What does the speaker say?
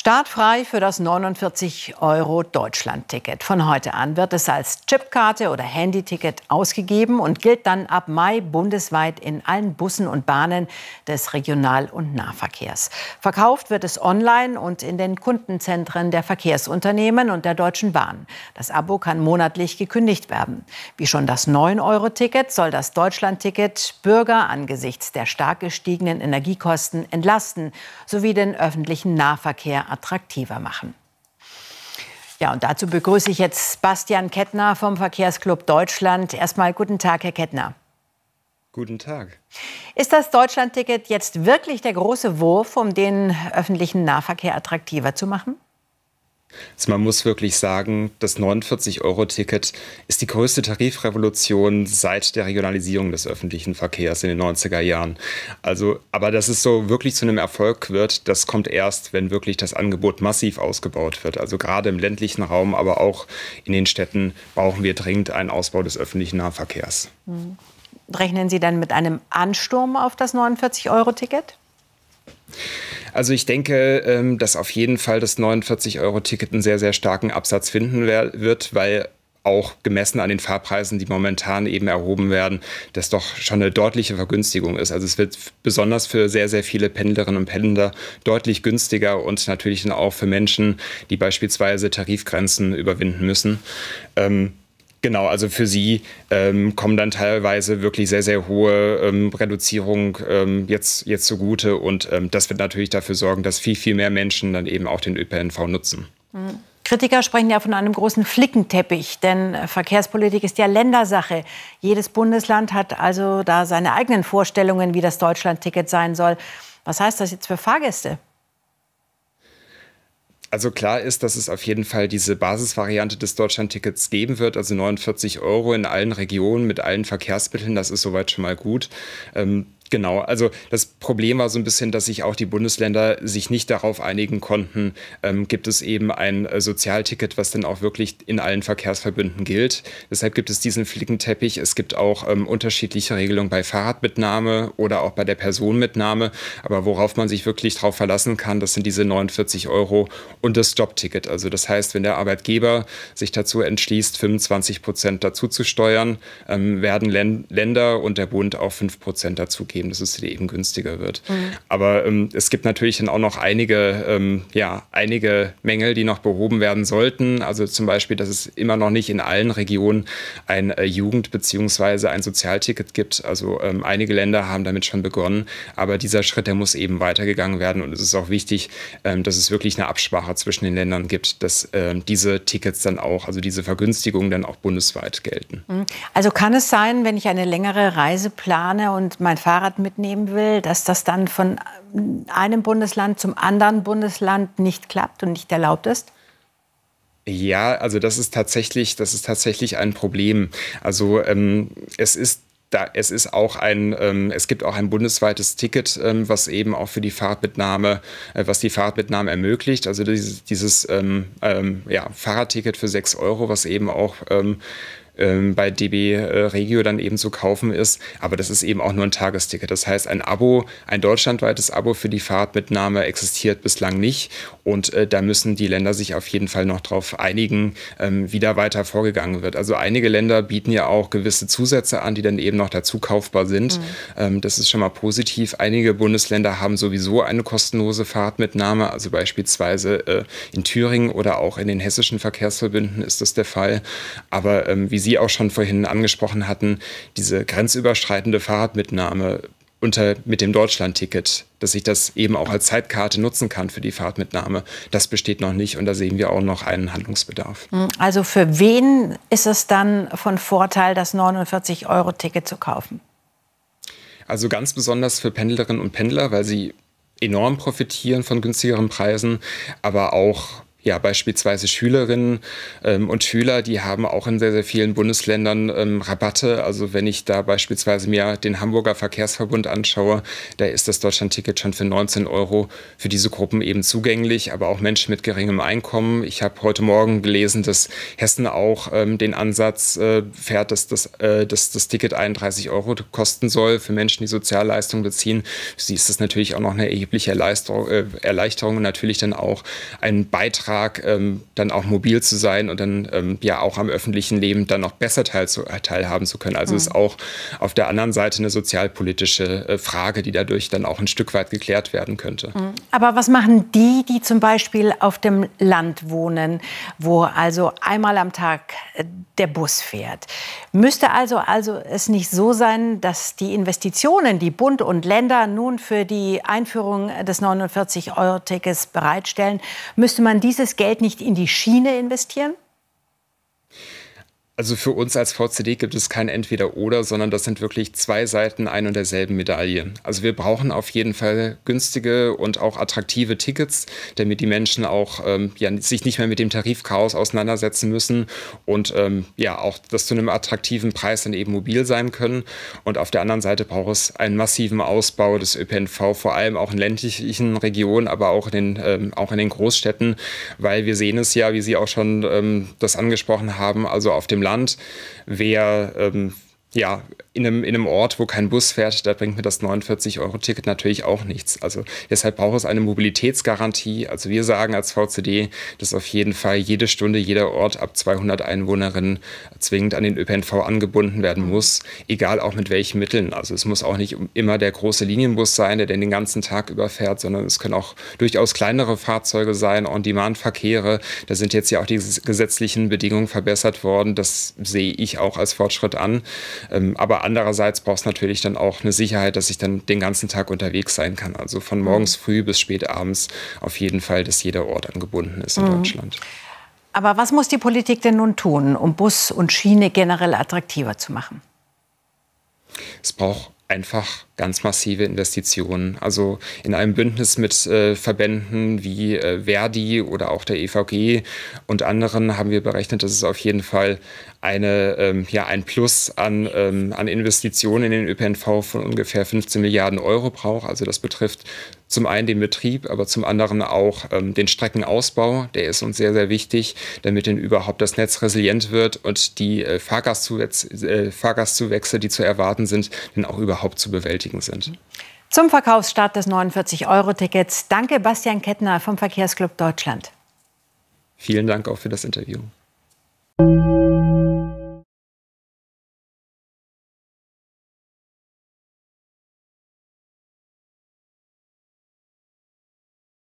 Startfrei für das 49 Euro Deutschland-Ticket. Von heute an wird es als Chipkarte oder Handyticket ausgegeben und gilt dann ab Mai bundesweit in allen Bussen und Bahnen des Regional- und Nahverkehrs. Verkauft wird es online und in den Kundenzentren der Verkehrsunternehmen und der Deutschen Bahn. Das Abo kann monatlich gekündigt werden. Wie schon das 9-Euro-Ticket soll das Deutschland-Ticket Bürger angesichts der stark gestiegenen Energiekosten entlasten sowie den öffentlichen Nahverkehr attraktiver machen. Ja, und dazu begrüße ich jetzt Bastian Kettner vom Verkehrsclub Deutschland. Erstmal guten Tag, Herr Kettner. Guten Tag. Ist das Deutschlandticket jetzt wirklich der große Wurf, um den öffentlichen Nahverkehr attraktiver zu machen? Also man muss wirklich sagen, das 49-Euro-Ticket ist die größte Tarifrevolution seit der Regionalisierung des öffentlichen Verkehrs in den 90er Jahren. Also, aber dass es so wirklich zu einem Erfolg wird, das kommt erst, wenn wirklich das Angebot massiv ausgebaut wird. Also gerade im ländlichen Raum, aber auch in den Städten brauchen wir dringend einen Ausbau des öffentlichen Nahverkehrs. Hm. Rechnen Sie dann mit einem Ansturm auf das 49-Euro-Ticket? Also ich denke, ähm, dass auf jeden Fall das 49-Euro-Ticket einen sehr, sehr starken Absatz finden wird, weil auch gemessen an den Fahrpreisen, die momentan eben erhoben werden, das doch schon eine deutliche Vergünstigung ist. Also es wird besonders für sehr, sehr viele Pendlerinnen und Pendler deutlich günstiger und natürlich auch für Menschen, die beispielsweise Tarifgrenzen überwinden müssen. Ähm, Genau, also für sie ähm, kommen dann teilweise wirklich sehr, sehr hohe ähm, Reduzierungen ähm, jetzt, jetzt zugute. Und ähm, das wird natürlich dafür sorgen, dass viel, viel mehr Menschen dann eben auch den ÖPNV nutzen. Mhm. Kritiker sprechen ja von einem großen Flickenteppich, denn äh, Verkehrspolitik ist ja Ländersache. Jedes Bundesland hat also da seine eigenen Vorstellungen, wie das Deutschlandticket sein soll. Was heißt das jetzt für Fahrgäste? also klar ist, dass es auf jeden Fall diese Basisvariante des Deutschlandtickets geben wird, also 49 Euro in allen Regionen mit allen Verkehrsmitteln, das ist soweit schon mal gut. Ähm, Genau, also das Problem war so ein bisschen, dass sich auch die Bundesländer sich nicht darauf einigen konnten, ähm, gibt es eben ein äh, Sozialticket, was dann auch wirklich in allen Verkehrsverbünden gilt. Deshalb gibt es diesen Flickenteppich. Es gibt auch ähm, unterschiedliche Regelungen bei Fahrradmitnahme oder auch bei der Personenmitnahme. Aber worauf man sich wirklich darauf verlassen kann, das sind diese 49 Euro und das Jobticket. Also das heißt, wenn der Arbeitgeber sich dazu entschließt, 25 Prozent dazu zu steuern, ähm, werden Län Länder und der Bund auch 5 Prozent dazu geben ausgeben, dass es dir eben günstiger wird. Mhm. Aber ähm, es gibt natürlich dann auch noch einige, ähm, ja, einige Mängel, die noch behoben werden sollten. Also zum Beispiel, dass es immer noch nicht in allen Regionen ein äh, Jugend- bzw. ein Sozialticket gibt. Also ähm, einige Länder haben damit schon begonnen, aber dieser Schritt, der muss eben weitergegangen werden. Und es ist auch wichtig, ähm, dass es wirklich eine Absprache zwischen den Ländern gibt, dass ähm, diese Tickets dann auch, also diese Vergünstigungen dann auch bundesweit gelten. Mhm. Also kann es sein, wenn ich eine längere Reise plane und mein Fahrrad Fahrrad mitnehmen will, dass das dann von einem Bundesland zum anderen Bundesland nicht klappt und nicht erlaubt ist? Ja, also das ist tatsächlich, das ist tatsächlich ein Problem. Also ähm, es ist da, es ist auch ein, ähm, es gibt auch ein bundesweites Ticket, ähm, was eben auch für die Fahrtmitnahme, äh, was die Fahrtmitnahme ermöglicht. Also dieses, dieses ähm, ähm ja, Fahrradticket für 6 Euro, was eben auch ähm, ähm, bei DB äh, Regio dann eben zu kaufen ist. Aber das ist eben auch nur ein Tagesticket. Das heißt, ein Abo, ein deutschlandweites Abo für die Fahrtmitnahme existiert bislang nicht. Und äh, da müssen die Länder sich auf jeden Fall noch darauf einigen, ähm, wie da weiter vorgegangen wird. Also einige Länder bieten ja auch gewisse Zusätze an, die dann eben noch dazu kaufbar sind. Mhm. Ähm, das ist schon mal positiv. Einige Bundesländer haben sowieso eine kostenlose Fahrtmitnahme, also beispielsweise äh, in Thüringen oder auch in den hessischen Verkehrsverbünden ist das der Fall. Aber ähm, wie Sie Sie auch schon vorhin angesprochen hatten, diese grenzüberschreitende Fahrradmitnahme unter, mit dem Deutschland-Ticket, dass ich das eben auch als Zeitkarte nutzen kann für die Fahrtmitnahme. Das besteht noch nicht und da sehen wir auch noch einen Handlungsbedarf. Hm, also für wen ist es dann von Vorteil, das 49-Euro-Ticket zu kaufen? Also ganz besonders für Pendlerinnen und Pendler, weil sie enorm profitieren von günstigeren Preisen, aber auch ja, beispielsweise Schülerinnen ähm, und Schüler, die haben auch in sehr, sehr vielen Bundesländern ähm, Rabatte. Also wenn ich da beispielsweise mir den Hamburger Verkehrsverbund anschaue, da ist das Deutschlandticket schon für 19 Euro für diese Gruppen eben zugänglich, aber auch Menschen mit geringem Einkommen. Ich habe heute Morgen gelesen, dass Hessen auch ähm, den Ansatz äh, fährt, dass das, äh, dass das Ticket 31 Euro kosten soll für Menschen, die Sozialleistungen beziehen. Für sie ist das natürlich auch noch eine erhebliche Erleichterung, äh, Erleichterung und natürlich dann auch ein Beitrag Tag ähm, dann auch mobil zu sein und dann ähm, ja auch am öffentlichen Leben dann noch besser teil zu, äh, teilhaben zu können. Also mhm. ist auch auf der anderen Seite eine sozialpolitische äh, Frage, die dadurch dann auch ein Stück weit geklärt werden könnte. Mhm. Aber was machen die, die zum Beispiel auf dem Land wohnen, wo also einmal am Tag äh, der Bus fährt? Müsste also, also es nicht so sein, dass die Investitionen, die Bund und Länder nun für die Einführung des 49-Euro-Tickets bereitstellen, müsste man dies dieses Geld nicht in die Schiene investieren? Also für uns als VCD gibt es kein Entweder-Oder, sondern das sind wirklich zwei Seiten ein und derselben Medaille. Also wir brauchen auf jeden Fall günstige und auch attraktive Tickets, damit die Menschen auch ähm, ja, sich nicht mehr mit dem Tarifchaos auseinandersetzen müssen und ähm, ja auch das zu einem attraktiven Preis dann eben mobil sein können. Und auf der anderen Seite braucht es einen massiven Ausbau des ÖPNV, vor allem auch in ländlichen Regionen, aber auch in den, ähm, auch in den Großstädten, weil wir sehen es ja, wie Sie auch schon ähm, das angesprochen haben, also auf dem Land, wer ähm, ja, in einem, in einem Ort, wo kein Bus fährt, da bringt mir das 49-Euro-Ticket natürlich auch nichts. Also deshalb braucht es eine Mobilitätsgarantie. Also wir sagen als VCD, dass auf jeden Fall jede Stunde, jeder Ort ab 200 Einwohnerinnen zwingend an den ÖPNV angebunden werden muss, egal auch mit welchen Mitteln. Also es muss auch nicht immer der große Linienbus sein, der den, den ganzen Tag überfährt, sondern es können auch durchaus kleinere Fahrzeuge sein, On-Demand-Verkehre. Da sind jetzt ja auch die gesetzlichen Bedingungen verbessert worden. Das sehe ich auch als Fortschritt an. Ähm, aber andererseits brauchst du natürlich dann auch eine Sicherheit, dass ich dann den ganzen Tag unterwegs sein kann. Also von mhm. morgens früh bis spät abends auf jeden Fall, dass jeder Ort angebunden ist in mhm. Deutschland. Aber was muss die Politik denn nun tun, um Bus und Schiene generell attraktiver zu machen? Es braucht einfach ganz massive Investitionen. Also in einem Bündnis mit äh, Verbänden wie äh, Verdi oder auch der EVG und anderen haben wir berechnet, dass es auf jeden Fall eine, ähm, ja, ein Plus an, ähm, an Investitionen in den ÖPNV von ungefähr 15 Milliarden Euro braucht. Also das betrifft zum einen den Betrieb, aber zum anderen auch ähm, den Streckenausbau. Der ist uns sehr, sehr wichtig, damit denn überhaupt das Netz resilient wird und die äh, äh, Fahrgastzuwächse, die zu erwarten sind, dann auch überhaupt zu bewältigen sind. Zum Verkaufsstart des 49-Euro-Tickets. Danke, Bastian Kettner vom Verkehrsclub Deutschland. Vielen Dank auch für das Interview.